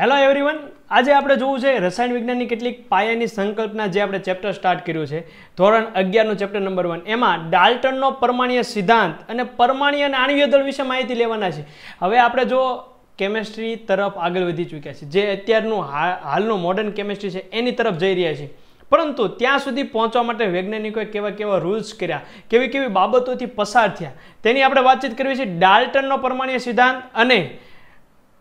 hello everyone આજે આપણે જોવું છે રસાયણ વિજ્ઞાનની કેટલીક પાયાની સંકલ્પના જે આપણે ચેપ્ટર સ્ટાર્ટ કર્યું છે ધોરણ અગિયારનું ચેપ્ટર નંબર વન એમાં ડાલ્ટનનો પરમાણીય સિદ્ધાંત અને પરમાણીય અને આણવીય દળ વિશે માહિતી લેવાના છે હવે આપણે જો કેમેસ્ટ્રી તરફ આગળ વધી ચૂક્યા છે જે અત્યારનું હાલનું મોડર્ન કેમેસ્ટ્રી છે એની તરફ જઈ રહ્યા છે પરંતુ ત્યાં સુધી પહોંચવા માટે વૈજ્ઞાનિકોએ કેવા કેવા રૂલ્સ કર્યા કેવી કેવી બાબતોથી પસાર થયા તેની આપણે વાતચીત કરવી છે ડાલ્ટનનો પરમાણીય સિદ્ધાંત અને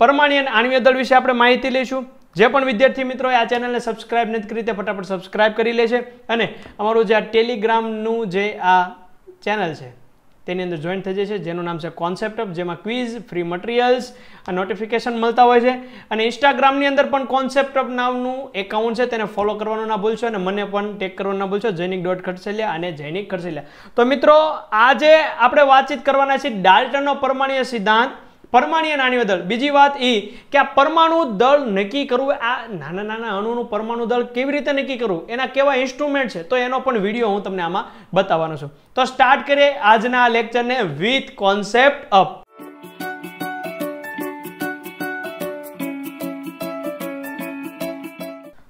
પરમાણી અને આણવીય દળ વિશે આપણે માહિતી લઈશું જે પણ વિદ્યાર્થી મિત્રો આ ચેનલને સબસ્ક્રાઇબ નથી કરી તે ફટાફટ સબસ્ક્રાઇબ કરી લે છે અને અમારું જે આ ટેલિગ્રામનું જે આ ચેનલ છે તેની અંદર જોઈન થઈ જશે જેનું નામ છે કોન્સેપ્ટ અપ જેમાં ક્વિઝ ફ્રી મટીરિયલ્સ નોટિફિકેશન મળતા હોય છે અને ઇન્સ્ટાગ્રામની અંદર પણ કોન્સેપ્ટ અપ નામનું એકાઉન્ટ છે તેને ફોલો કરવાનું ના ભૂલશો અને મને પણ ટેક કરવાનું ના ભૂલશો જૈનિક ડોટ ખડસેલિયા અને જૈનિક ખડસેલિયા તો મિત્રો આજે આપણે વાતચીત કરવાના છીએ ડાલ્ટનનો પરમાણીય સિદ્ધાંત પરમાણીય નાની દળ બીજી વાત એ કે આ પરમાણુ દળ નક્કી કરવું આ નાના નાના અણુનું પરમાણુ દળ કેવી રીતે નક્કી કરવું એના કેવા ઇન્સ્ટ્રુમેન્ટ છે તો એનો પણ વિડીયો હું તમને આમાં બતાવવાનો છું તો સ્ટાર્ટ કરીએ આજના લેક્ચરને વિથ કોન્સેપ્ટ અપ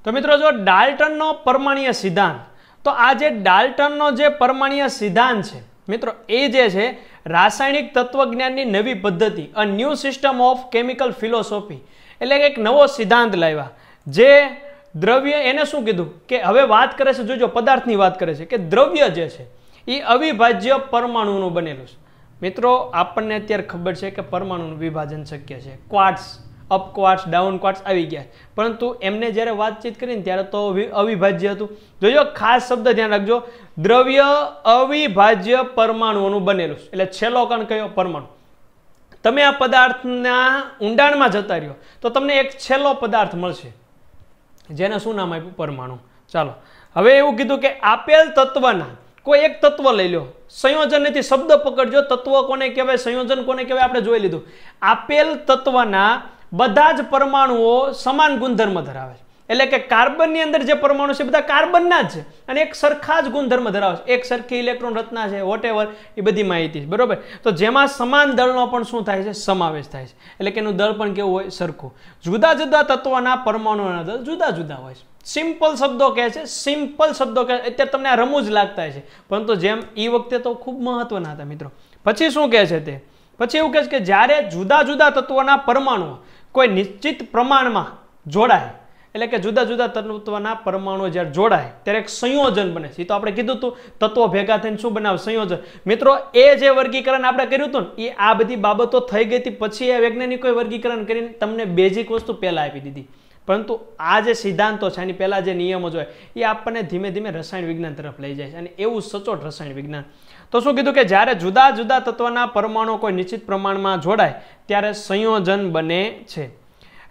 તો મિત્રો જો ડાલ્ટનનો પરમાણીય સિદ્ધાંત તો આ જે ડાલ્ટનનો જે પરમાણીય સિદ્ધાંત છે મિત્રો એ જે છે રાસાયણિક તત્વજ્ઞાનની નવી પદ્ધતિ a new system of chemical philosophy એટલે કે એક નવો સિદ્ધાંત લાવ્યા જે દ્રવ્ય એને શું કીધું કે હવે વાત કરે છે જોજો પદાર્થની વાત કરે છે કે દ્રવ્ય જે છે એ અવિભાજ્ય પરમાણુનું બનેલું છે મિત્રો આપણને અત્યારે ખબર છે કે પરમાણુનું વિભાજન શક્ય છે quarks up quarks down quarks આવી ગયા પરંતુ એમને જ્યારે વાતચીત કરીને ત્યારે તો અવિભાજ્ય હતું જોજો ખાસ શબ્દ ધ્યાન રાખજો દ્રવ્ય અવિભાજ્ય પરમાણુઓનું બનેલું એટલે છેલ્લો કણ કયો પરમાણુ તમે આ પદાર્થના ઊંડાણમાં જતા રહ્યો તો તમને એક છેલ્લો પદાર્થ મળશે જેને શું નામ આપ્યું પરમાણુ ચાલો હવે એવું કીધું કે આપેલ તત્વના કોઈ એક તત્વ લઈ લો સંયોજન શબ્દ પકડજો તત્વ કોને કહેવાય સંયોજન કોને કહેવાય આપણે જોઈ લીધું આપેલ તત્વના બધા જ પરમાણુઓ સમાન ગુણધર્મ ધરાવે છે એટલે કે કાર્બનની અંદર જે પરમાણુ છે બધા કાર્બનના જ છે અને એક સરખા જ ગુણધર્મ ધરાવે છે એક સરખી ઇલેક્ટ્રોન રચના છે વોટેવર એ બધી માહિતી છે બરાબર તો જેમાં સમાન દળનો પણ શું થાય છે સમાવેશ થાય છે એટલે કે એનું દળ પણ કેવું હોય સરખું જુદા જુદા તત્વોના પરમાણુના દળ જુદા જુદા હોય છે સિમ્પલ શબ્દો કહે છે સિમ્પલ શબ્દો કહે અત્યારે તમને આ રમૂજ લાગતા છે પરંતુ જેમ એ વખતે તો ખૂબ મહત્વના હતા મિત્રો પછી શું કહે છે તે પછી એવું કહે છે કે જ્યારે જુદા જુદા તત્વોના પરમાણુઓ કોઈ નિશ્ચિત પ્રમાણમાં જોડાય એટલે કે જુદા જુદા તત્વના પરમાણુઓ જ્યારે જોડાય ત્યારે એક સંયોજન બને છે એ તો આપણે કીધું હતું તત્વો ભેગા થઈને શું બનાવે સંયોજન મિત્રો એ જે વર્ગીકરણ આપણે કર્યું હતું ને એ આ બધી બાબતો થઈ ગઈ હતી પછી એ વૈજ્ઞાનિકોએ વર્ગીકરણ કરીને તમને બેઝિક વસ્તુ પહેલાં આપી દીધી પરંતુ આ જે સિદ્ધાંતો છે એની પહેલાં જે નિયમો જોઈએ એ આપણને ધીમે ધીમે રસાયણ વિજ્ઞાન તરફ લઈ જાય છે અને એવું સચોટ રસાયણ વિજ્ઞાન તો શું કીધું કે જ્યારે જુદા જુદા તત્વના પરમાણુ કોઈ નિશ્ચિત પ્રમાણમાં જોડાય ત્યારે સંયોજન બને છે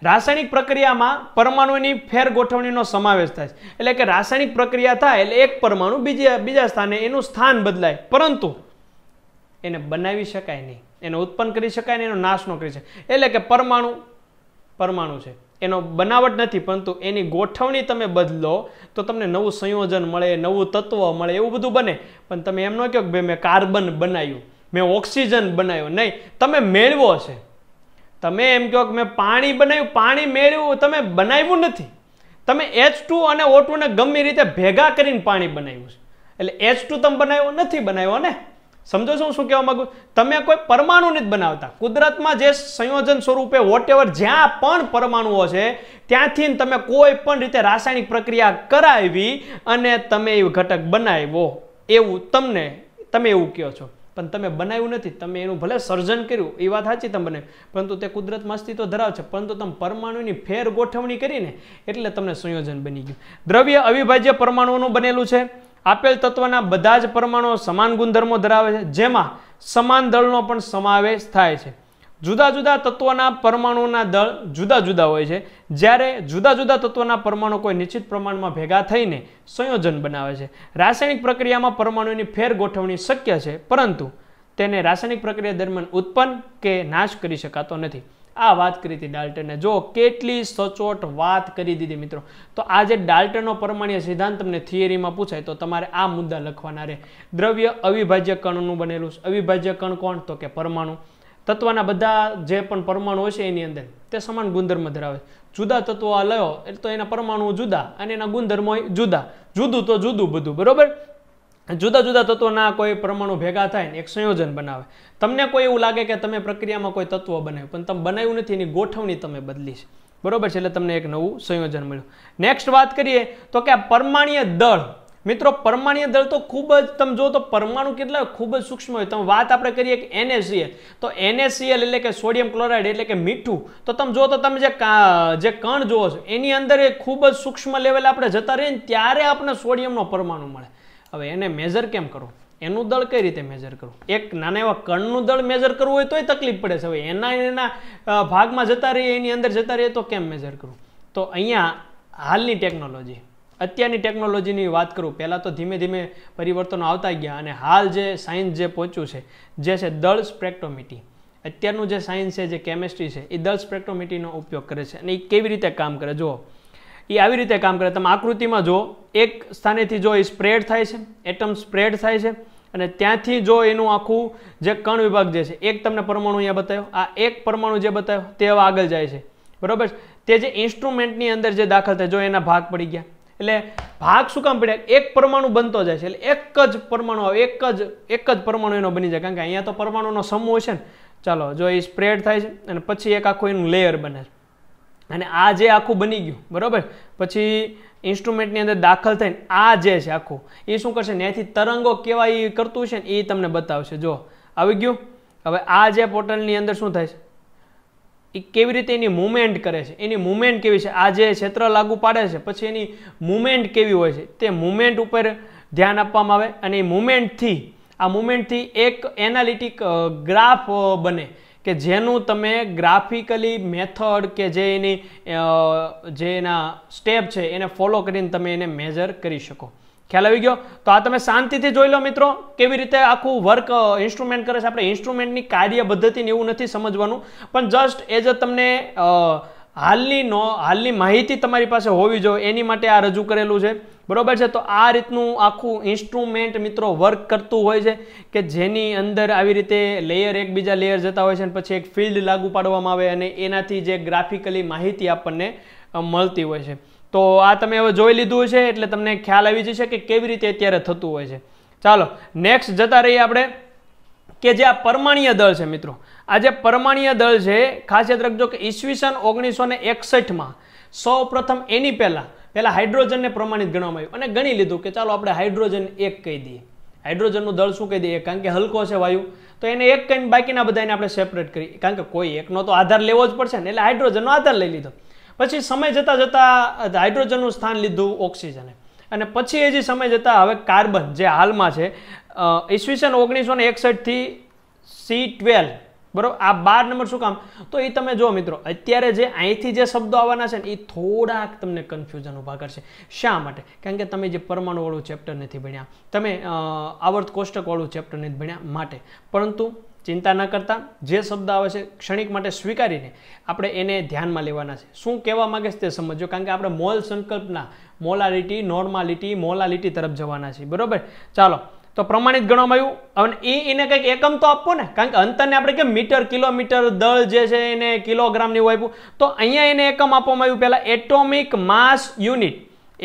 રાસાયણિક પ્રક્રિયામાં પરમાણુની ફેર ગોઠવણીનો સમાવેશ થાય છે એટલે કે રાસાયણિક પ્રક્રિયા થાય એટલે એક પરમાણુ બીજા બીજા સ્થાને એનું સ્થાન બદલાય પરંતુ એને બનાવી શકાય નહીં એને ઉત્પન્ન કરી શકાય નહીં એનો નાશ ન કરી શકાય એટલે કે પરમાણુ પરમાણુ છે એનો બનાવટ નથી પરંતુ એની ગોઠવણી તમે બદલો તો તમને નવું સંયોજન મળે નવું તત્વ મળે એવું બધું બને પણ તમે એમ ન કહો કે ભાઈ મેં કાર્બન બનાવ્યું મેં ઓક્સિજન બનાવ્યો નહીં તમે મેળવો છે તમે એમ કહો કે મેં પાણી બનાવ્યું પાણી મેળવ્યું તમે બનાવ્યું નથી તમે એચ ટુ અને ઓ ટુને ગમે રીતે ભેગા કરીને પાણી બનાવ્યું છે એટલે એચ ટુ તમે બનાવ્યો નથી બનાવ્યો ને સમજો છો શું કહેવા માંગુ તમે કોઈ પરમાણુ નથી બનાવતા કુદરતમાં જે સંયોજન સ્વરૂપે વોટેવર જ્યાં પણ પરમાણુઓ છે ત્યાંથી તમે કોઈ પણ રીતે રાસાયણિક પ્રક્રિયા કરાવી અને તમે એ ઘટક બનાવ્યો એવું તમને તમે એવું કહો છો પણ તમે બનાવ્યું નથી તમે એનું ભલે સર્જન કર્યું એ વાત સાચી તમને પરંતુ તે કુદરતમાં અસ્તિત્વ ધરાવે છે પરંતુ તમે પરમાણુની ફેર ગોઠવણી કરીને એટલે તમને સંયોજન બની ગયું દ્રવ્ય અવિભાજ્ય પરમાણુઓનું બનેલું છે આપેલ તત્વના બધા જ પરમાણુઓ સમાન ગુણધર્મો ધરાવે છે જેમાં સમાન દળનો પણ સમાવેશ થાય છે જુદા જુદા તત્વોના પરમાણુઓના દળ જુદા જુદા હોય છે જ્યારે જુદા જુદા તત્વોના પરમાણુ કોઈ નિશ્ચિત પ્રમાણમાં ભેગા થઈને સંયોજન બનાવે છે રાસાયણિક પ્રક્રિયામાં પરમાણુની ફેર ગોઠવણી શક્ય છે પરંતુ તેને રાસાયણિક પ્રક્રિયા દરમિયાન ઉત્પન્ન કે નાશ કરી શકાતો નથી આ વાત કરી હતી ડાલ્ટને જો કેટલી સચોટ વાત કરી દીધી મિત્રો તો આજે જે ડાલ્ટનનો પરમાણ્ય સિદ્ધાંત તમને થિયરીમાં પૂછાય તો તમારે આ મુદ્દા લખવાના રહે દ્રવ્ય અવિભાજ્ય કણનું બનેલું છે અવિભાજ્ય કણ કોણ તો કે પરમાણુ તત્વના બધા જે પણ પરમાણુ હોય છે એની અંદર તે સમાન ગુણધર્મ ધરાવે જુદા તત્વો આ લયો એટલે તો એના પરમાણુ જુદા અને એના ગુણધર્મો જુદા જુદું તો જુદું બધું બરોબર જુદા જુદા તત્વોના કોઈ પરમાણુ ભેગા થાય ને એક સંયોજન બનાવે તમને કોઈ એવું લાગે કે તમે પ્રક્રિયામાં કોઈ તત્વ બનાવ્યું પણ તમે બનાવ્યું નથી એની ગોઠવણી તમે બદલી છે બરોબર છે એટલે તમને એક નવું સંયોજન મળ્યું નેક્સ્ટ વાત કરીએ તો કે આ પરમાણીય દળ મિત્રો પરમાણીય દળ તો ખૂબ જ તમે જો તો પરમાણુ કેટલા ખૂબ જ સૂક્ષ્મ હોય તમે વાત આપણે કરીએ કે એનએસીએલ તો એનએસીએલ એટલે કે સોડિયમ ક્લોરાઇડ એટલે કે મીઠું તો તમે જો તો તમે જે જે કણ જુઓ છો એની અંદર એ ખૂબ જ સૂક્ષ્મ લેવલે આપણે જતા રહીએ ને ત્યારે આપણને સોડિયમનો પરમાણુ મળે હવે એને મેઝર કેમ કરો એનું દળ કઈ રીતે મેજર કરવું એક નાના એવા કણનું દળ મેજર કરવું હોય તોય તકલીફ પડે છે હવે એના એના ભાગમાં જતા રહીએ એની અંદર જતા રહીએ તો કેમ મેજર કરવું તો અહીંયા હાલની ટેકનોલોજી અત્યારની ટેકનોલોજીની વાત કરું પહેલાં તો ધીમે ધીમે પરિવર્તનો આવતા ગયા અને હાલ જે સાયન્સ જે પહોંચ્યું છે જે છે દળ સ્પ્રેક્ટોમિટી અત્યારનું જે સાયન્સ છે જે કેમેસ્ટ્રી છે એ દળ સ્પ્રેક્ટોમિટીનો ઉપયોગ કરે છે અને એ કેવી રીતે કામ કરે જુઓ એ આવી રીતે કામ કરે તમે આકૃતિમાં જો એક સ્થાનેથી જો એ સ્પ્રેડ થાય છે એટમ સ્પ્રેડ થાય છે અને ત્યાંથી જો એનું આખું જે કણ વિભાગ જે છે એક તમને પરમાણુ અહીંયા બતાવ્યો આ એક પરમાણુ જે બતાવ્યો તે હવે આગળ જાય છે બરાબર તે જે ઇન્સ્ટ્રુમેન્ટની અંદર જે દાખલ થાય જો એના ભાગ પડી ગયા એટલે ભાગ શું કામ પડ્યા એક પરમાણુ બનતો જાય છે એટલે એક જ પરમાણુ આવે એક જ એક જ પરમાણુ એનો બની જાય કારણ કે અહીંયા તો પરમાણુનો સમૂહ છે ને ચાલો જો એ સ્પ્રેડ થાય છે અને પછી એક આખું એનું લેયર બને છે અને આ જે આખું બની ગયું બરાબર પછી ઇન્સ્ટ્રુમેન્ટની અંદર દાખલ થઈને આ જે છે આખું એ શું કરશે ત્યાંથી તરંગો કેવા એ કરતું છે ને એ તમને બતાવશે જો આવી ગયું હવે આ જે પોર્ટલની અંદર શું થાય છે એ કેવી રીતે એની મુમેન્ટ કરે છે એની મુમેન્ટ કેવી છે આ જે ક્ષેત્ર લાગુ પાડે છે પછી એની મુમેન્ટ કેવી હોય છે તે મુમેન્ટ ઉપર ધ્યાન આપવામાં આવે અને એ મુમેન્ટથી આ મુમેન્ટથી એક એનાલિટિક ગ્રાફ બને કે જેનું તમે ગ્રાફિકલી મેથડ કે જે એની જે એના સ્ટેપ છે એને ફોલો કરીને તમે એને મેજર કરી શકો ખ્યાલ આવી ગયો તો આ તમે શાંતિથી જોઈ લો મિત્રો કેવી રીતે આખું વર્ક ઇન્સ્ટ્રુમેન્ટ કરે છે આપણે ઇન્સ્ટ્રુમેન્ટની કાર્ય પદ્ધતિને એવું નથી સમજવાનું પણ જસ્ટ એજ તમને હાલની નો હાલની માહિતી તમારી પાસે હોવી જોઈએ એની માટે આ રજૂ કરેલું છે બરોબર છે તો આ રીતનું આખું ઇન્સ્ટ્રુમેન્ટ મિત્રો વર્ક કરતું હોય છે કે જેની અંદર આવી રીતે લેયર એકબીજા લેયર જતા હોય છે અને પછી એક ફિલ્ડ લાગુ પાડવામાં આવે અને એનાથી જે ગ્રાફિકલી માહિતી આપણને મળતી હોય છે તો આ તમે હવે જોઈ લીધું છે એટલે તમને ખ્યાલ આવી જશે કે કેવી રીતે અત્યારે થતું હોય છે ચાલો નેક્સ્ટ જતા રહીએ આપણે કે જે આ પરમાણીય દળ છે મિત્રો આ જે પરમાણીય દળ છે ખાસ યાદ રાખજો કે ઈસવીસન ઓગણીસો ને એકસઠમાં સૌ પ્રથમ એની પહેલાં પહેલાં હાઇડ્રોજનને પ્રમાણિત ગણવામાં આવ્યું અને ગણી લીધું કે ચાલો આપણે હાઇડ્રોજન એક કહી દઈએ હાઇડ્રોજનનું દળ શું કહી દઈએ કારણ કે હલકો છે વાયુ તો એને એક કહીને બાકીના બધાને આપણે સેપરેટ કરી કારણ કે કોઈ એકનો તો આધાર લેવો જ પડશે ને એટલે હાઇડ્રોજનનો આધાર લઈ લીધો પછી સમય જતાં જતાં હાઇડ્રોજનનું સ્થાન લીધું ઓક્સિજને અને પછી એ જે સમય જતાં હવે કાર્બન જે હાલમાં છે ઈસવીસન ઓગણીસો ને એકસઠથી સી ટ્વેલ્વ બરોબર આ બાર નંબર શું કામ તો એ તમે જો મિત્રો અત્યારે જે અહીંથી જે શબ્દો આવવાના છે ને એ થોડાક તમને કન્ફ્યુઝન ઊભા કરશે શા માટે કારણ કે તમે જે પરમાણુવાળું ચેપ્ટર નથી ભણ્યા તમે આવર્ત કોષ્ટકવાળું ચેપ્ટર નથી ભણ્યા માટે પરંતુ ચિંતા ન કરતા જે શબ્દ આવે છે ક્ષણિક માટે સ્વીકારીને આપણે એને ધ્યાનમાં લેવાના છે શું કહેવા માગે છે તે સમજો કારણ કે આપણે મોલ સંકલ્પના મોલાલિટી નોર્માલિટી મોલાલિટી તરફ જવાના છીએ બરાબર ચાલો તો પ્રમાણિત ગણવામાં આવ્યું અને એ એને કંઈક એકમ તો આપવો ને કારણ કે અંતરને આપણે કે મીટર કિલોમીટર દળ જે છે એને કિલોગ્રામની એવું આપ્યું તો અહીંયા એને એકમ આપવામાં આવ્યું પહેલાં atomic mass unit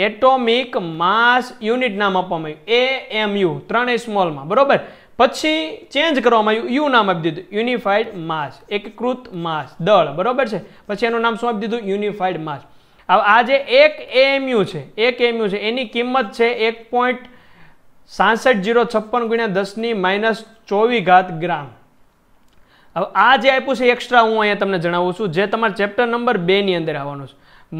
atomic mass unit નામ આપવામાં આવ્યું એ એમ યુ ત્રણેય સ્મોલમાં બરાબર પછી ચેન્જ કરવામાં આવ્યું યુ નામ આપી દીધું યુનિફાઈડ માસ એકકૃત માસ દળ બરાબર છે પછી એનું નામ શું આપી દીધું યુનિફાઈડ માસ આ જે એક એએમયુ છે એક એએમયુ છે એની કિંમત છે એક પોઈન્ટ સાસઠ જીરો છપ્પન ગુણ્યા દસની માઇનસ ચોવીસ ઘાત ગ્રામ હવે આ જે આપ્યું છે એક્સ્ટ્રા હું અહીંયા તમને જણાવું છું જે તમારે ચેપ્ટર નંબર બેની અંદર આવવાનું છે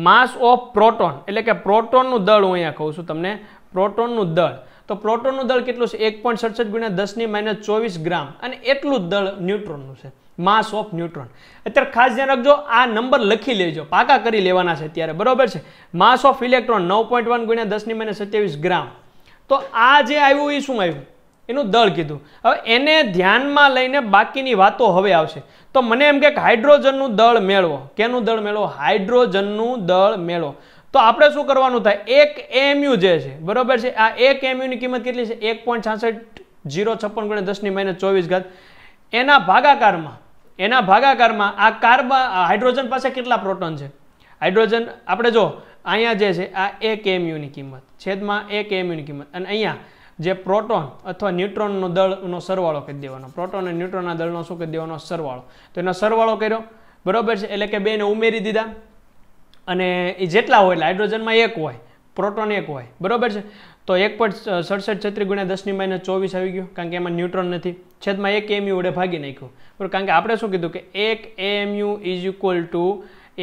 માસ ઓફ પ્રોટોન એટલે કે પ્રોટોનનું દળ હું અહીંયા કહું છું તમને પ્રોટોનનું દળ તો પ્રોટોનનું દળ કેટલું છે એક પોઈન્ટ સડસઠ ગુણ્યા દસની માઇનસ ચોવીસ ગ્રામ અને એટલું દળ ન્યુટ્રોનનું છે માસ ઓફ ન્યુટ્રોન અત્યારે ખાસ ધ્યાન રાખજો આ નંબર લખી લેજો પાકા કરી લેવાના છે અત્યારે બરોબર છે માસ ઓફ ઇલેક્ટ્રોન નવ પોઈન્ટ વન ગુણ્યા દસની માઇનસ સત્યાવીસ ગ્રામ તો આ જે આવ્યું એ શું આવ્યું એનું દળ કીધું હવે એને ધ્યાનમાં લઈને બાકીની વાતો હવે આવશે તો મને એમ કે હાઇડ્રોજનનું દળ મેળવો કેનું દળ મેળવો હાઇડ્રોજનનું દળ મેળવો તો આપણે શું કરવાનું થાય એક એમયુ જે છે બરોબર છે આ એક એમયુની કિંમત કેટલી છે એક પોઈન્ટ છાસઠ જીરો છપ્પન ગુણ્યા દસની માઇનસ ચોવીસ ઘાત એના ભાગાકારમાં એના ભાગાકારમાં આ કાર્બન હાઇડ્રોજન પાસે કેટલા પ્રોટોન છે હાઇડ્રોજન આપણે જો અહીંયા જે છે આ એક એમયુની કિંમત છેદમાં એક એમયુની કિંમત અને અહીંયા જે પ્રોટોન અથવા ન્યુટ્રોનનો દળનો સરવાળો કહી દેવાનો પ્રોટોન અને ન્યુટ્રોનના દળનો શું કહી દેવાનો સરવાળો તો એનો સરવાળો કર્યો બરાબર છે એટલે કે બેને ઉમેરી દીધા અને એ જેટલા હોય એટલે હાઇડ્રોજનમાં એક હોય પ્રોટોન એક હોય બરાબર છે તો એક પોઈન્ટ સડસઠ છત્રીસ ગુણ્યા દસની માઇનસ ચોવીસ આવી ગયું કારણ કે એમાં ન્યુટ્રોન નથી છેદમાં એક એમયુ વડે ભાગી નાખ્યું બરાબર કારણ કે આપણે શું કીધું કે એક એમયુ ઇઝ ઇક્વલ ટુ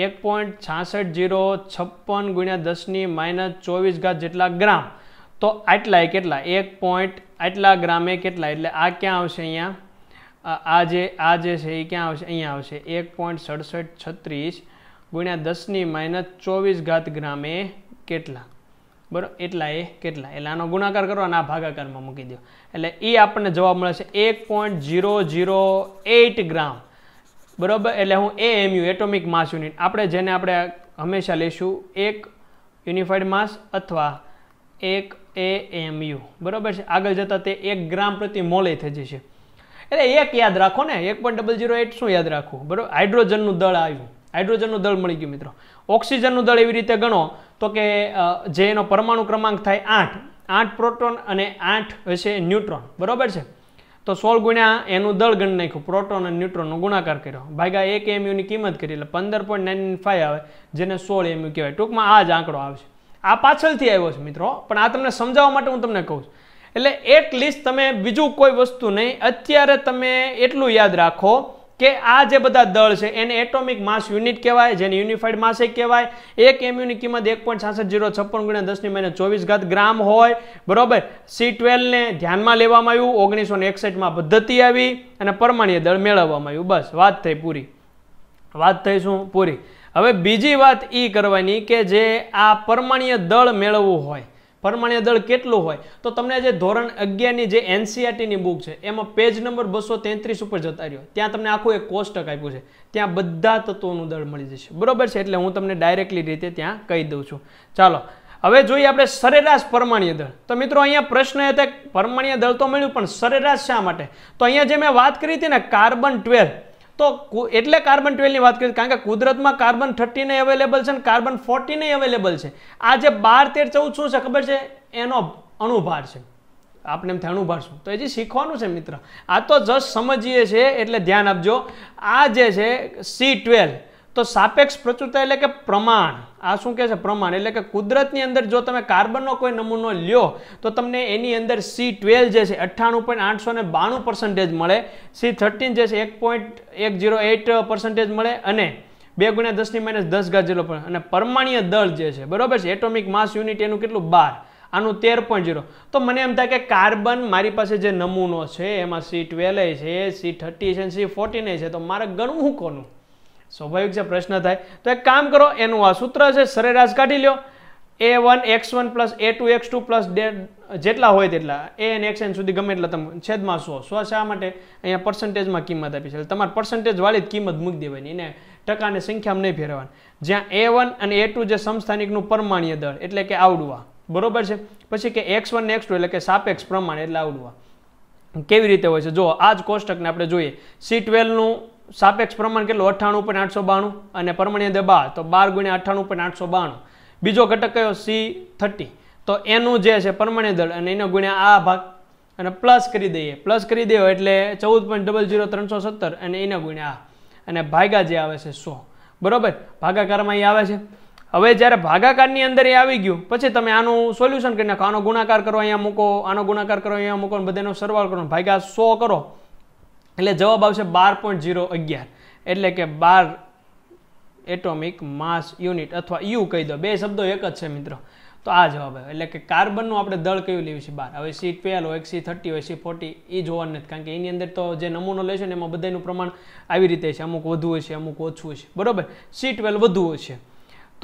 એક પોઈન્ટ છાસઠ જીરો છપ્પન ગુણ્યા દસની માઇનસ ચોવીસ ઘાત જેટલા ગ્રામ તો આટલા કેટલા એક પોઈન્ટ આટલા ગ્રામે કેટલા એટલે આ ક્યાં આવશે અહીંયા આ જે આ જે છે એ ક્યાં આવશે અહીંયા આવશે એક પોઈન્ટ સડસઠ છત્રીસ ગુણ્યા દસની માઇનસ ચોવીસ ઘાત ગ્રામે કેટલા બરાબર એટલા એ કેટલા એટલે આનો ગુણાકાર કરો અને આ ભાગાકારમાં મૂકી દો એટલે એ આપણને જવાબ મળે છે એક point zero zero eight gram બરાબર એટલે હું એ એમયુ એટોમિક માસ યુનિટ આપણે જેને આપણે હંમેશા લઈશું એક યુનિફાઈડ માસ અથવા એક એ એમયુ બરાબર છે આગળ જતાં તે એક ગ્રામ પ્રતિ મોલે થઈ જશે એટલે એક યાદ રાખો ને એક પોઈન્ટ ડબલ જીરો એટ શું યાદ રાખવું બરાબર હાઇડ્રોજનનું દળ આવ્યું હાઇડ્રોજનનું દળ મળી ગયું મિત્રો ઓક્સિજનનું દળ એવી રીતે ગણો તો કે જે એનો પરમાણુ ક્રમાંક થાય આઠ આઠ પ્રોટોન અને આઠ હશે ન્યુટ્રોન બરાબર છે તો સોળ ગુણ્યા એનું દળ ગણ નાખ્યું પ્રોટોન અને ન્યુટ્રોનનો ગુણાકાર કર્યો ભાગ્યા એક એમયુની કિંમત કરી એટલે પંદર પોઈન્ટ નાઇન ફાઈવ આવે જેને સોળ એમયુ કહેવાય ટૂંકમાં આ જ આંકડો આવશે આ પાછળથી આવ્યો છે મિત્રો પણ આ તમને સમજાવવા માટે હું તમને કહું છું એટલે એટલીસ્ટ તમે બીજું કોઈ વસ્તુ નહીં અત્યારે તમે એટલું યાદ રાખો કે આ જે બધા દળ છે એને એટોમિક માસ યુનિટ કહેવાય જેને યુનિફાઈડ માસ કહેવાય એક એમયુની કિંમત એક પોઈન્ટ છાસઠ જીરો છપ્પન ગુણ્યા દસની મહિને ચોવીસ ઘાત ગ્રામ હોય બરોબર સી ટ્વેલ્વને ધ્યાનમાં લેવામાં આવ્યું ઓગણીસો ને એકસઠમાં પદ્ધતિ આવી અને પરમાણીય દળ મેળવવામાં આવ્યું બસ વાત થઈ પૂરી વાત થઈ શું પૂરી હવે બીજી વાત એ કરવાની કે જે આ પરમાણીય દળ મેળવવું હોય પરમાણ્ય દળ કેટલું હોય તો તમને જે ધોરણ અગિયારની જે એનસીઆરટીની બુક છે એમાં પેજ નંબર બસો તેત્રીસ ઉપર જતા રહ્યો ત્યાં તમને આખું એક કોષ્ટક આપ્યું છે ત્યાં બધા તત્વોનું દળ મળી જશે બરોબર છે એટલે હું તમને ડાયરેક્ટલી રીતે ત્યાં કહી દઉં છું ચાલો હવે જોઈએ આપણે સરેરાશ પરમાણ્ય દળ તો મિત્રો અહીંયા પ્રશ્ન હતો પરમાણ્ય દળ તો મળ્યું પણ સરેરાશ શા માટે તો અહીંયા જે મેં વાત કરી હતી ને કાર્બન ટ્વેલ્વ તો એટલે કાર્બન ટ્વેલ્વની વાત કરીએ કારણ કે કુદરતમાં કાર્બન થર્ટીને અવેલેબલ છે અને કાર્બન ફોર્ટીને અવેલેબલ છે આ જે બાર તેર ચૌદ શું છે ખબર છે એનો અણુભાર છે આપણે એમ અણુભાર શું તો એ શીખવાનું છે મિત્ર આ તો જસ્ટ સમજીએ છીએ એટલે ધ્યાન આપજો આ જે છે સી ટ્વેલ્વ તો સાપેક્ષ પ્રચુરતા એટલે કે પ્રમાણ આ શું કહે છે પ્રમાણ એટલે કે કુદરતની અંદર જો તમે કાર્બનનો કોઈ નમૂનો લ્યો તો તમને એની અંદર સી ટ્વેલ્વ જે છે અઠ્ઠાણું પોઈન્ટ આઠસો ને બાણું પર્સન્ટેજ મળે સી થર્ટીન જે છે એક પોઈન્ટ એક જીરો એટ પર્સન્ટેજ મળે અને બે ગુણ્યા દસની માઇનસ દસ ઘાત જેટલો પણ અને પરમાણીય દળ જે છે બરોબર છે એટોમિક માસ યુનિટ એનું કેટલું બાર આનું તેર પોઈન્ટ જીરો તો મને એમ થાય કે કાર્બન મારી પાસે જે નમૂનો છે એમાં સી ટ્વેલ્વ છે સી થર્ટી છે સી ફોર્ટીન છે તો મારે ગણવું કોનું સ્વાભાવિક છે પ્રશ્ન થાય તો એક કામ કરો એનું આ સૂત્ર છે સરેરાશ કાઢી લો A one x one plus A two x two plus જેટલા હોય તેટલા એ એન એક્સ એન સુધી ગમે એટલા તમે છેદમાં સો સો શા માટે અહીંયા પર્સન્ટેજમાં કિંમત આપી છે તમારે પર્સન્ટેજવાળી જ કિંમત મૂકી દેવાની એને ટકાને સંખ્યામાં નહીં ફેરવવાની જ્યાં એ વન અને એ ટુ જે સંસ્થાનિકનું પરમાણીય દળ એટલે કે આવડવા બરોબર છે પછી કે એક્સ વન એક્સ ટુ એટલે કે સાપેક્ષ પ્રમાણ એટલે આવડવા કેવી રીતે હોય છે જો આ જ કોષ્ટકને આપણે જોઈએ સી ટ્વેલ્વનું સાપેક્ષ પ્રમાણ કેટલું અઠ્ઠાણું પોઈન્ટ આઠસો બાણું અને પરમાણીય દે બાર તો બાર ગુણ્યા અઠ્ઠાણું પોઈન્ટ આઠસો બાણું બીજો ઘટક કયો સી થર્ટી તો એનું જે છે પરમાણીય દળ અને એનો ગુણ્યા આ ભાગ અને પ્લસ કરી દઈએ પ્લસ કરી દો એટલે ચૌદ પોઈન્ટ ડબલ જીરો ત્રણસો સત્તર અને એના ગુણ્યા આ અને ભાગા જે આવે છે સો બરાબર ભાગાકારમાં એ આવે છે હવે જ્યારે ભાગાકારની અંદર એ આવી ગયું પછી તમે આનું સોલ્યુશન કરી નાખો આનો ગુણાકાર કરો અહીંયા મૂકો આનો ગુણાકાર કરો અહીંયા મૂકો બધાનો સરવાળ કરો ભાગ્યા સો કરો એટલે જવાબ આવશે બાર પોઈન્ટ ઝીરો અગિયાર એટલે કે બાર એટોમિક માસ યુનિટ અથવા યુ કહી દો બે શબ્દો એક જ છે મિત્રો તો આ જવાબ આવ્યો એટલે કે કાર્બનનું આપણે દળ કયું લેવું છે બાર હવે સી ટ્વેલ્વ હોય સી થર્ટી હોય સી ફોર્ટી એ જોવાનું નથી કારણ કે એની અંદર તો જે નમૂનો લેશે ને એમાં બધાનું પ્રમાણ આવી રીતે છે અમુક વધુ હોય છે અમુક ઓછું હોય છે બરાબર સી ટ્વેલ્વ વધુ હોય છે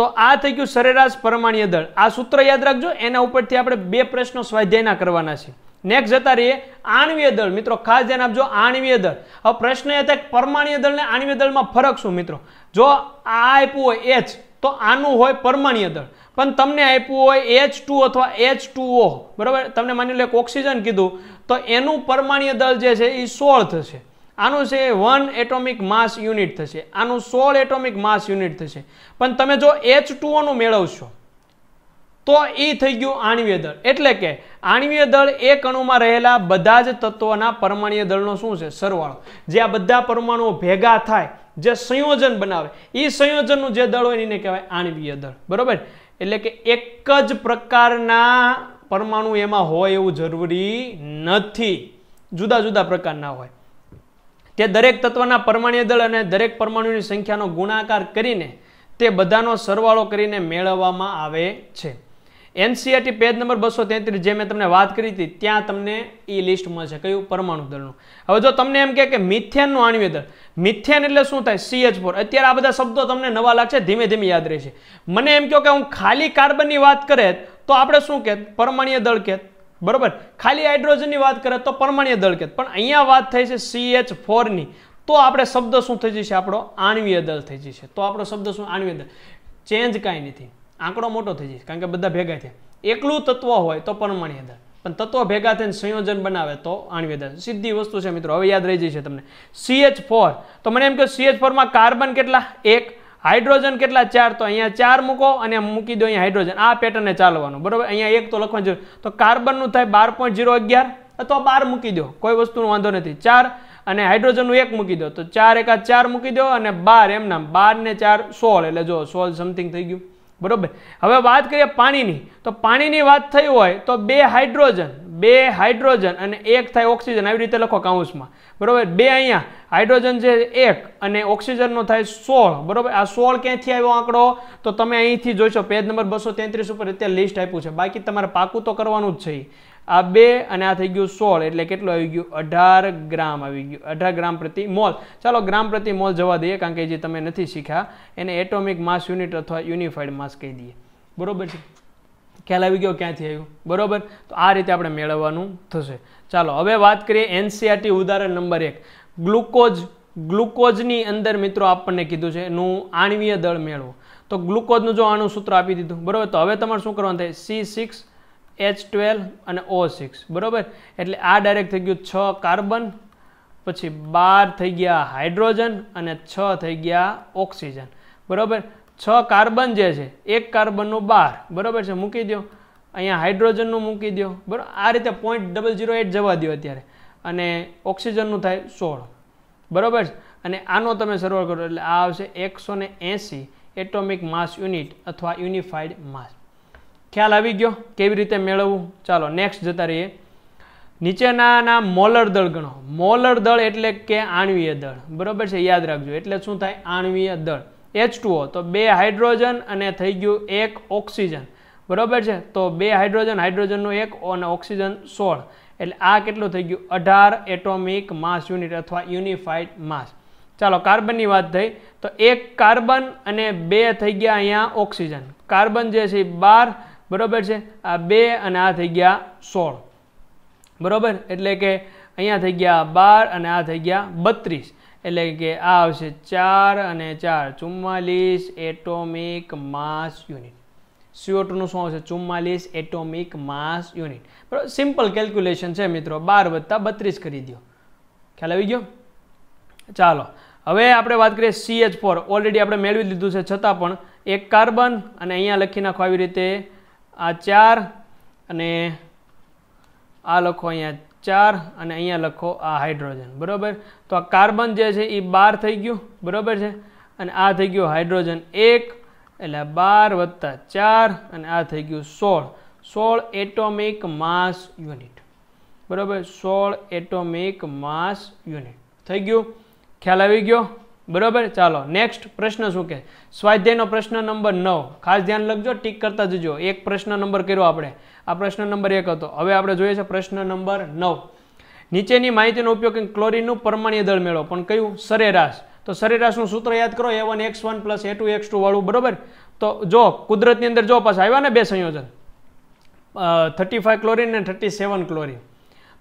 તો આ થઈ ગયું સરેરાશ પરમાણીય દળ આ સૂત્ર યાદ રાખજો એના ઉપરથી આપણે બે પ્રશ્નો સ્વાધ્યાયના કરવાના છે નેક્સ્ટ જતા રહીએ આણવીય દળ મિત્રો ખાસ ધ્યાન આપજો આણવીય દળ હવે પ્રશ્ન એ થાય પરમાણીય દળ ને આણવીય દળમાં ફરક શું મિત્રો જો આ આપ્યું હોય એચ તો આનું હોય પરમાણીય દળ પણ તમને આપ્યું હોય એચ ટુ અથવા એચ ટુ બરાબર તમને માની લો ઓક્સિજન કીધું તો એનું પરમાણીય દળ જે છે એ સોળ થશે આનું છે વન એટોમિક માસ યુનિટ થશે આનું સોળ એટોમિક માસ યુનિટ થશે પણ તમે જો એચ ટુઓનું મેળવશો તો એ થઈ ગયું આણવીય દળ એટલે કે આણવીય દળ એ અણુમાં રહેલા બધા જ તત્વોના પરમાણીય દળનો શું છે સરવાળો જે આ બધા પરમાણુઓ ભેગા થાય જે સંયોજન બનાવે એ સંયોજનનું જે દળ હોય એને કહેવાય આણવીય દળ બરાબર એટલે કે એક જ પ્રકારના પરમાણુ એમાં હોય એવું જરૂરી નથી જુદા જુદા પ્રકારના હોય તે દરેક તત્વના પરમાણ્ય દળ અને દરેક પરમાણુની સંખ્યાનો ગુણાકાર કરીને તે બધાનો સરવાળો કરીને મેળવવામાં આવે છે એનસીઆરટી પેજ નંબર બસો તેત્રીસ જે મેં તમને વાત કરી હતી ત્યાં તમને એ લિસ્ટ મળશે કયું પરમાણુ દળનું હવે જો તમને એમ કે મિથેનનું આણવી દળ મિથેન એટલે શું થાય સીએચ ફોર અત્યારે આ બધા શબ્દો તમને નવા લાગશે ધીમે ધીમે યાદ રહેશે મને એમ કહો કે હું ખાલી કાર્બનની વાત કરે તો આપણે શું કહેત પરમાણીય દળ કહેત બરોબર ખાલી હાઇડ્રોજનની વાત કરે તો પરમાણીય દળ કહેત પણ અહીંયા વાત થઈ છે સીએચ ફોરની તો આપણે શબ્દ શું થઈ જશે આપણો આણવીય દળ થઈ જશે તો આપણો શબ્દ શું આણવીય દળ ચેન્જ કાંઈ નથી આંકડો મોટો થઈ જાય કારણ કે બધા ભેગા થયા એકલું તત્વ હોય તો પરમાણ્ય આધાર પણ તત્વ ભેગા થઈને સંયોજન બનાવે તો આણવી આધાર સીધી વસ્તુ છે મિત્રો હવે યાદ રહી જશે તમને સીએચ ફોર તો મને એમ કે સીએચ ફોરમાં કાર્બન કેટલા એક હાઇડ્રોજન કેટલા ચાર તો અહીંયા ચાર મૂકો અને મૂકી દો અહીંયા હાઇડ્રોજન આ પેટર્નને ચાલવાનું બરોબર અહીંયા એક તો લખવાનું જોઈએ તો કાર્બનનું થાય બાર પોઈન્ટ ઝીરો અગિયાર અથવા બાર મૂકી દો કોઈ વસ્તુનો વાંધો નથી ચાર અને હાઇડ્રોજનનું એક મૂકી દો તો ચાર એકાદ ચાર મૂકી દો અને બાર એમના બાર ને ચાર સોળ એટલે જો સોળ સમથિંગ થઈ ગયું બરાબર હવે વાત કરીએ પાણીની તો પાણીની વાત થઈ હોય તો બે હાઇડ્રોજન બે હાઇડ્રોજન અને એક થાય ઓક્સિજન આવી રીતે લખો કાઉન્સમાં બરાબર બે અહીંયા હાઇડ્રોજન છે એક અને ઓક્સિજનનો થાય સોળ બરાબર આ સોળ ક્યાંથી આવ્યો આંકડો તો તમે અહીંથી જોઈશો પેજ નંબર બસો તેત્રીસ ઉપર અત્યારે લિસ્ટ આપ્યું છે બાકી તમારે પાકું તો કરવાનું જ છે આ બે અને આ થઈ ગયું સોળ એટલે કેટલું આવી ગયું અઢાર ગ્રામ આવી ગયું અઢાર ગ્રામ પ્રતિ મોલ ચાલો ગ્રામ પ્રતિ મોલ જવા દઈએ કારણ કે જે તમે નથી શીખ્યા એને એટોમિક માસ યુનિટ અથવા યુનિફાઈડ માસ કહી દઈએ બરોબર છે ખ્યાલ આવી ગયો ક્યાંથી આવ્યું બરાબર તો આ રીતે આપણે મેળવવાનું થશે ચાલો હવે વાત કરીએ એનસીઆરટી e ઉદાહરણ નંબર એક ગ્લુકોઝ ગ્લુકોઝની અંદર મિત્રો આપણને કીધું છે એનું આણવીય દળ મેળવો તો ગ્લુકોઝનું જો આનું સૂત્ર આપી દીધું બરાબર તો હવે તમારે શું કરવાનું થાય સી સિક્સ એચ ટ્વેલ્વ અને ઓ સિક્સ બરાબર એટલે આ ડાયરેક્ટ થઈ ગયું છ કાર્બન પછી બાર થઈ ગયા હાઇડ્રોજન અને છ થઈ ગયા ઓક્સિજન બરાબર છ કાર્બન જે છે એક કાર્બનનું બાર બરાબર છે મૂકી દો અહીંયા હાઇડ્રોજનનું મૂકી દો બરાબર આ રીતે પોઈન્ટ ડબલ ઝીરો એટ જવા દો અત્યારે અને ઓક્સિજનનું થાય સોળ બરાબર છે અને આનો તમે સરવાળ કરો એટલે આ આવશે એકસો એંસી એટોમિક માસ યુનિટ અથવા યુનિફાઈડ માસ ખ્યાલ આવી ગયો કેવી રીતે મેળવવું ચાલો નેક્સ્ટ જતા રહીએ નીચેનાના મોલર દળ ગણો મોલર દળ એટલે કે આણવીય દળ બરોબર છે યાદ રાખજો એટલે શું થાય આણવીય દળ એચ તો બે હાઇડ્રોજન અને થઈ ગયું એક ઓક્સિજન બરાબર છે તો બે હાઇડ્રોજન હાઇડ્રોજનનું એક અને ઓક્સિજન સોળ એટલે આ કેટલું થઈ ગયું અઢાર એટોમિક માસ યુનિટ અથવા યુનિફાઈડ માસ ચાલો કાર્બનની વાત થઈ તો એક કાર્બન અને બે થઈ ગયા અહીંયા ઓક્સિજન કાર્બન જે છે બાર બરાબર છે આ બે અને આ થઈ ગયા સોળ બરાબર એટલે કે અહીંયા થઈ ગયા બાર અને આ થઈ ગયા બત્રીસ એટલે કે આ આવશે ચાર અને ચાર ચુમ્માલીસ એટોમિક માસ યુનિટ સીઓટુનું શું આવશે ચુમ્માલીસ એટોમિક માસ યુનિટ બરાબર સિમ્પલ કેલ્ક્યુલેશન છે મિત્રો બાર વત્તા બત્રીસ કરી દો ખ્યાલ આવી ગયો ચાલો હવે આપણે વાત કરીએ સીએચ ફોર ઓલરેડી આપણે મેળવી લીધું છે છતાં પણ એક કાર્બન અને અહીંયા લખી નાખો આવી રીતે આ ચાર અને આ લખો અહીંયા ચાર અને અહીંયા લખો આ હાઇડ્રોજન બરાબર તો આ કાર્બન જે છે એ બાર થઈ ગયું બરાબર છે અને આ થઈ ગયું હાઇડ્રોજન એક એટલે બાર વત્તા ચાર અને આ થઈ ગયું સોળ સોળ એટોમિક માસ યુનિટ બરાબર સોળ એટોમિક માસ યુનિટ થઈ ગયું ખ્યાલ આવી ગયો બરાબર ચાલો નેક્સ્ટ પ્રશ્ન શું કે સ્વાધ્યાયનો પ્રશ્ન નંબર નવ ખાસ ધ્યાન લખજો ટીક કરતા જજો એક પ્રશ્ન નંબર કર્યો આપણે આ પ્રશ્ન નંબર એક હતો હવે આપણે જોઈએ છે પ્રશ્ન નંબર નવ નીચેની માહિતીનો ઉપયોગ કરીને ક્લોરીનનું પરમાણીય દળ મેળવો પણ કયું સરેરાશ તો સરેરાશનું સૂત્ર યાદ કરો A one x one plus A two x two વાળું બરાબર તો જો કુદરતની અંદર જો પાછા આવ્યા ને બે સંયોજન થર્ટી ફાઇવ ક્લોરીન ને થર્ટી સેવન ક્લોરીન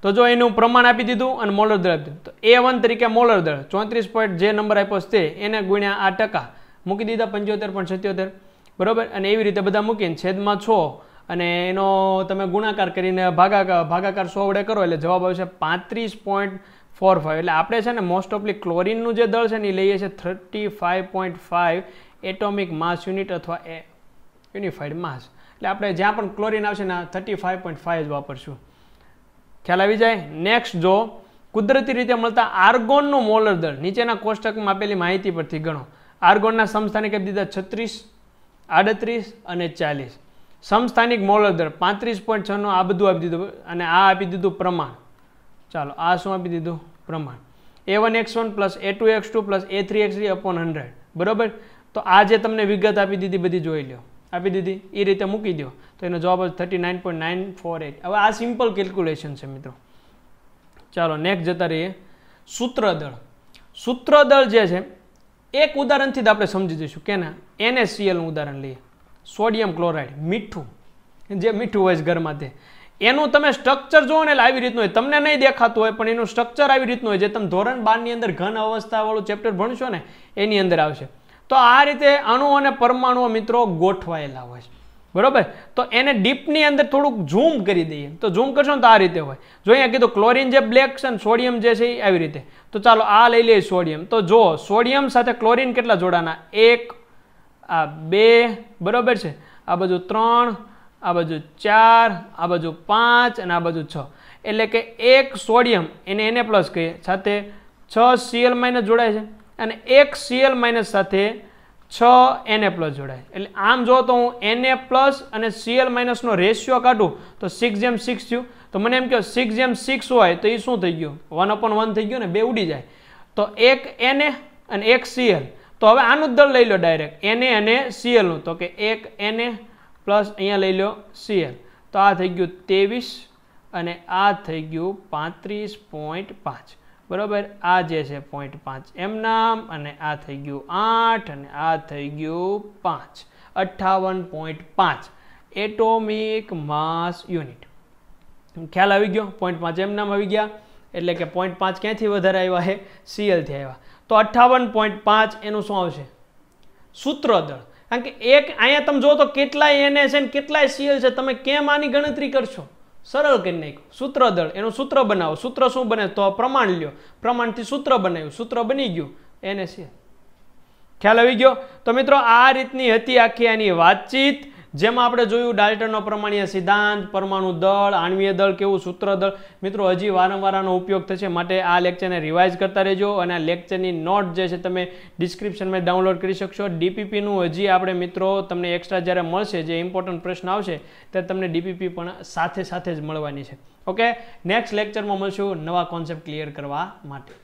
તો જો એનું પ્રમાણ આપી દીધું અને મોલર દળ આપી દીધું તો એ વન તરીકે મોલર દળ ચોત્રીસ પોઈન્ટ જે નંબર આપ્યો છે તે એને ગુણ્યા આ ટકા મૂકી દીધા પંચોતેર પોઈન્ટ સત્યોતેર બરાબર અને એવી રીતે બધા મૂકીને છેદમાં છો અને એનો તમે ગુણાકાર કરીને ભાગાકાર ભાગાકાર સો વડે કરો એટલે જવાબ આવશે પાંત્રીસ પોઈન્ટ ફોર ફાઇવ એટલે આપણે છે ને મોસ્ટ ઓફલી ક્લોરિનનું જે દળ છે ને એ લઈએ છીએ thirty five point five atomic mass unit અથવા એ યુનિફાઈડ માસ એટલે આપણે જ્યાં પણ ક્લોરિન આવશે ને થર્ટી ફાઇવ પોઈન્ટ ફાઇવ જ વાપરશું ખ્યાલ આવી જાય નેક્સ્ટ જો કુદરતી રીતે મળતા આર્ગોનનું મોલર દળ નીચેના કોષ્ટકમાં આપેલી માહિતી પરથી ગણો આર્ગોનના સમસ્થાનિક આપી દીધા છત્રીસ આડત્રીસ અને ચાલીસ સમસ્થાનિક મોલર દળ પાંત્રીસ પોઈન્ટ છનું આ બધું આપી દીધું અને આ આપી દીધું પ્રમાણ ચાલો આ શું આપી દીધું પ્રમાણ A one x one plus A two x two plus A three X three upon hundred બરાબર તો આ જે તમને વિગત આપી દીધી બધી જોઈ લો આપી દીધી એ રીતે મૂકી દો તો એનો જવાબ thirty nine point nine four eight હવે આ સિમ્પલ કેલ્ક્યુલેશન છે મિત્રો ચાલો નેક્સ્ટ જતા રહીએ સૂત્રદળ સૂત્રદળ જે છે એક ઉદાહરણથી જ આપણે સમજી જઈશું કેના એનએસસીએલનું ઉદાહરણ લઈએ સોડિયમ ક્લોરાઇડ મીઠું જે મીઠું હોય છે ઘરમાં તે એનું તમે સ્ટ્રક્ચર જોવો ને આવી રીતનું હોય તમને નહીં દેખાતું હોય પણ એનું સ્ટ્રક્ચર આવી રીતનું હોય જે તમે ધોરણ બારની અંદર ઘન અવસ્થાવાળું ચેપ્ટર ભણશો ને એની અંદર આવશે તો આ રીતે અણુ અને પરમાણુઓ મિત્રો ગોઠવાયેલા હોય છે બરોબર તો એને ડીપની અંદર થોડુંક ઝૂમ કરી દઈએ તો ઝૂમ કરશો ને તો આ રીતે હોય જો અહીંયા કીધું ક્લોરિન જે બ્લેક છે ને સોડિયમ જે છે એ આવી રીતે તો ચાલો આ લઈ લઈએ સોડિયમ તો જો સોડિયમ સાથે ક્લોરિન કેટલા જોડાના એક આ બે બરોબર છે આ બાજુ ત્રણ આ બાજુ ચાર આ બાજુ પાંચ અને આ બાજુ છ એટલે કે એક સોડિયમ એને એને પ્લસ કહીએ સાથે છ સીએલ માઇનસ જોડાય છે અને એક સીએલ માઇનસ સાથે છ એનએ પ્લસ જોડાય એટલે આમ જો તો હું એનએ પ્લસ અને સીએલ માઇનસનો રેશિયો કાઢું તો સિક્સ જેમ સિક્સ થયું તો મને એમ કહો સિક્સ જેમ સિક્સ હોય તો એ શું થઈ ગયું વન અપોન વન થઈ ગયું ને બે ઉડી જાય તો એક એને અને એક સીએલ તો હવે આનું દળ લઈ લો ડાયરેક્ટ એને અને સીએલનું તો કે એક એને પ્લસ અહીંયા લઈ લો સીએલ તો આ થઈ ગયું ત્રેવીસ અને આ થઈ ગયું પાંત્રીસ પોઈન્ટ પાંચ બરાબર આ જે છે પોઈન્ટ પાંચ એમ નામ અને આ થઈ ગયું આઠ અને આ થઈ ગયું પાંચ અઠ્ઠાવન પોઈન્ટ પાંચ એટોમિક માસ યુનિટ ખ્યાલ આવી ગયો પોઈન્ટ પાંચ એમ નામ આવી ગયા એટલે કે પોઈન્ટ પાંચ ક્યાંથી વધારે આવ્યા છે સીએલથી આવ્યા તો અઠ્ઠાવન પોઈન્ટ પાંચ એનું શું આવશે સૂત્રદળ કારણ કે એક અહીંયા તમે જો તો કેટલાય એને છે ને કેટલાય સીએલ છે તમે કેમ આની ગણતરી કરશો સરળ કરી નાખ્યું દળ એનું સૂત્ર બનાવો સૂત્ર શું બને તો પ્રમાણ લ્યો પ્રમાણથી સૂત્ર બનાવ્યું સૂત્ર બની ગયું એને છે ખ્યાલ આવી ગયો તો મિત્રો આ રીતની હતી આખી એની વાતચીત જેમાં આપણે જોયું ડાલ્ટનનો પરમાણીય સિદ્ધાંત પરમાણુ દળ આણવીય દળ કેવું સૂત્ર દળ મિત્રો હજી વારંવાર આનો ઉપયોગ થશે માટે આ લેક્ચરને રિવાઇઝ કરતા રહેજો અને આ લેક્ચરની નોટ જે છે તમે ડિસ્ક્રિપ્શનમાં ડાઉનલોડ કરી શકશો ડીપીપીનું હજી આપણે મિત્રો તમને એક્સ્ટ્રા જ્યારે મળશે જે ઇમ્પોર્ટન્ટ પ્રશ્ન આવશે ત્યારે તમને ડીપીપી પણ સાથે સાથે જ મળવાની છે ઓકે નેક્સ્ટ લેક્ચરમાં મળશું નવા કોન્સેપ્ટ ક્લિયર કરવા માટે